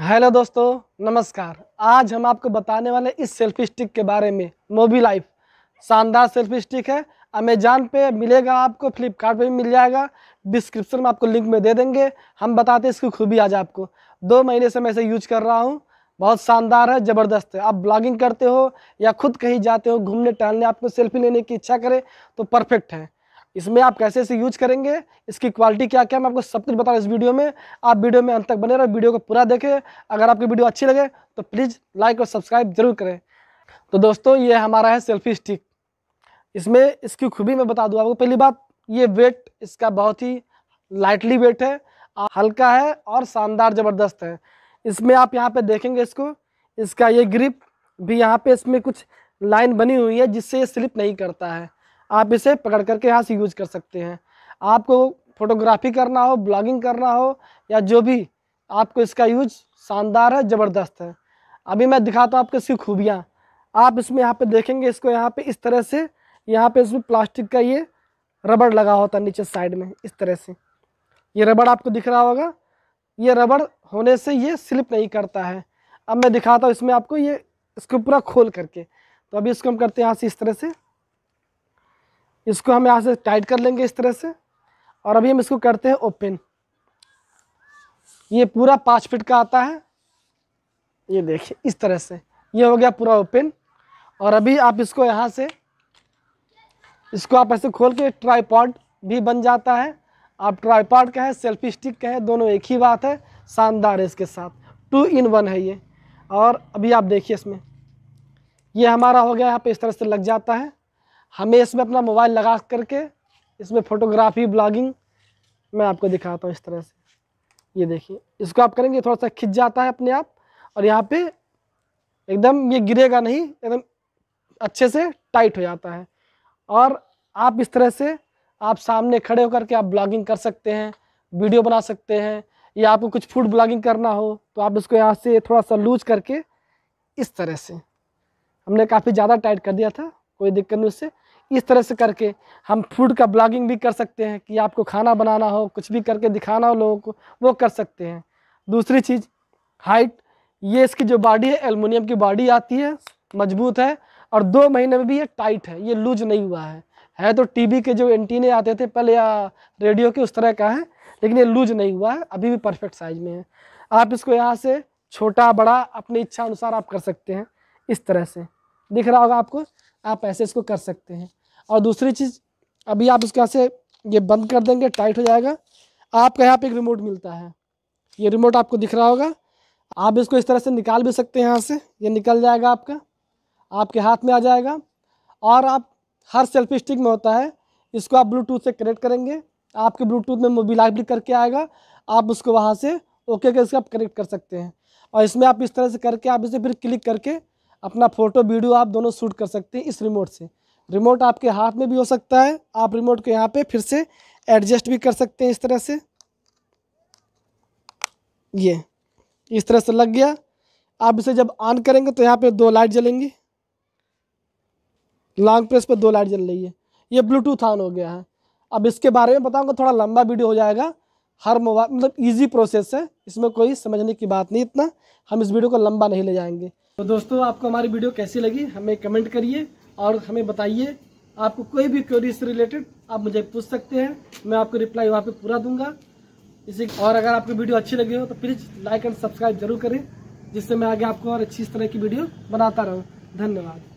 hello दोस्तों नमस्कार आज हम आपको बताने वाले इस सेल्फी स्टिक के बारे में मोबी लाइफ शानदार सेल्फी स्टिक है अमेजान पे मिलेगा आपको फ्लिपकार्ट पे भी मिल जाएगा डिस्क्रिप्शन में आपको लिंक में दे देंगे हम बताते हैं इसकी खूबी आज आपको दो महीने से मैं इसे यूज कर रहा हूँ बहुत शानदार है ज़बरदस्त है आप ब्लॉगिंग करते हो या खुद कहीं जाते हो घूमने टहलने आपको सेल्फी लेने की इच्छा करें तो परफेक्ट है इसमें आप कैसे इसे यूज करेंगे इसकी क्वालिटी क्या क्या मैं आपको सब कुछ बता रहा इस वीडियो में आप वीडियो में अंत तक बने रहे वीडियो को पूरा देखें अगर आपकी वीडियो अच्छी लगे तो प्लीज़ लाइक और सब्सक्राइब जरूर करें तो दोस्तों ये हमारा है सेल्फी स्टिक इसमें इसकी खूबी मैं बता दूँ आपको पहली बात ये वेट इसका बहुत ही लाइटली वेट है हल्का है और शानदार ज़बरदस्त है इसमें आप यहाँ पे देखेंगे इसको इसका ये ग्रिप भी यहाँ पे इसमें कुछ लाइन बनी हुई है जिससे ये स्लिप नहीं करता है आप इसे पकड़ करके यहाँ से यूज कर सकते हैं आपको फोटोग्राफी करना हो ब्लॉगिंग करना हो या जो भी आपको इसका यूज शानदार है ज़बरदस्त है अभी मैं दिखाता हूँ आपको इसकी खूबियाँ आप इसमें यहाँ पे देखेंगे इसको यहाँ पे इस तरह से यहाँ पे इसमें प्लास्टिक का ये रबड़ लगा होता है नीचे साइड में इस तरह से ये रबड़ आपको दिख रहा होगा ये रबड़ होने से ये स्लिप नहीं करता है अब मैं दिखाता हूँ इसमें आपको ये इसको पूरा खोल करके तो अभी इसको हम करते हैं यहाँ से इस तरह से इसको हम यहाँ से टाइट कर लेंगे इस तरह से और अभी हम इसको करते हैं ओपन ये पूरा पाँच फिट का आता है ये देखिए इस तरह से ये हो गया पूरा ओपन और अभी आप इसको यहाँ से इसको आप ऐसे खोल के ट्राईपॉड भी बन जाता है आप ट्राईपॉड कहें सेल्फी स्टिक कहें दोनों एक ही बात है शानदार है इसके साथ टू इन वन है ये और अभी आप देखिए इसमें ये हमारा हो गया यहाँ पे इस तरह से लग जाता है हमें इसमें अपना मोबाइल लगा करके इसमें फोटोग्राफी ब्लॉगिंग मैं आपको दिखाता हूँ इस तरह से ये देखिए इसको आप करेंगे थोड़ा सा खिंच जाता है अपने आप और यहाँ पे एकदम ये गिरेगा नहीं एकदम अच्छे से टाइट हो जाता है और आप इस तरह से आप सामने खड़े होकर के आप ब्लॉगिंग कर सकते हैं वीडियो बना सकते हैं या आपको कुछ फूड ब्लॉगिंग करना हो तो आप इसको यहाँ से थोड़ा सा लूज करके इस तरह से हमने काफ़ी ज़्यादा टाइट कर दिया था कोई दिक्कत नहीं उससे इस तरह से करके हम फूड का ब्लॉगिंग भी कर सकते हैं कि आपको खाना बनाना हो कुछ भी करके दिखाना हो लोगों को वो कर सकते हैं दूसरी चीज़ हाइट ये इसकी जो बॉडी है एलमिनियम की बॉडी आती है मजबूत है और दो महीने में भी ये टाइट है ये लूज नहीं हुआ है है तो टीवी के जो एंटीने आते थे पहले या रेडियो के उस तरह का है लेकिन ये लूज नहीं हुआ है अभी भी परफेक्ट साइज में है आप इसको यहाँ से छोटा बड़ा अपनी इच्छा अनुसार आप कर सकते हैं इस तरह से दिख रहा होगा आपको आप ऐसे इसको कर सकते हैं और दूसरी चीज़ अभी आप इसके ऐसे ये बंद कर देंगे टाइट हो जाएगा आपके यहाँ पे एक रिमोट मिलता है ये रिमोट आपको दिख रहा होगा आप इसको इस तरह से निकाल भी सकते हैं यहाँ से ये निकल जाएगा आपका आपके हाथ में आ जाएगा और आप हर सेल्फी स्टिक में होता है इसको आप ब्लूटूथ से कनेक्ट करेंगे आपके ब्लूटूथ में मोबाइल ऐप भी करके आएगा आप उसको वहाँ से ओके करके इसका आप कनेक्ट कर सकते हैं और इसमें आप इस तरह से करके आप इसे फिर क्लिक करके अपना फ़ोटो वीडियो आप दोनों शूट कर सकते हैं इस रिमोट से रिमोट आपके हाथ में भी हो सकता है आप रिमोट को यहाँ पे फिर से एडजस्ट भी कर सकते हैं इस तरह से ये इस तरह से लग गया आप इसे जब ऑन करेंगे तो यहाँ पे दो लाइट जलेंगी लॉन्ग प्रेस पे दो लाइट जल रही है ये ब्लूटूथ ऑन हो गया है अब इसके बारे में बताऊँगा थोड़ा लंबा वीडियो हो जाएगा हर मोबाइल मतलब इजी प्रोसेस है इसमें कोई समझने की बात नहीं इतना हम इस वीडियो को लंबा नहीं ले जाएंगे तो दोस्तों आपको हमारी वीडियो कैसी लगी हमें कमेंट करिए और हमें बताइए आपको कोई भी क्वेरी से रिलेटेड आप मुझे पूछ सकते हैं मैं आपको रिप्लाई वहाँ पर पूरा दूंगा इसी और अगर आपको वीडियो अच्छी लगी हो तो प्लीज़ लाइक एंड सब्सक्राइब जरूर करें जिससे मैं आगे आपको और अच्छी इस तरह की वीडियो बनाता रहूँ धन्यवाद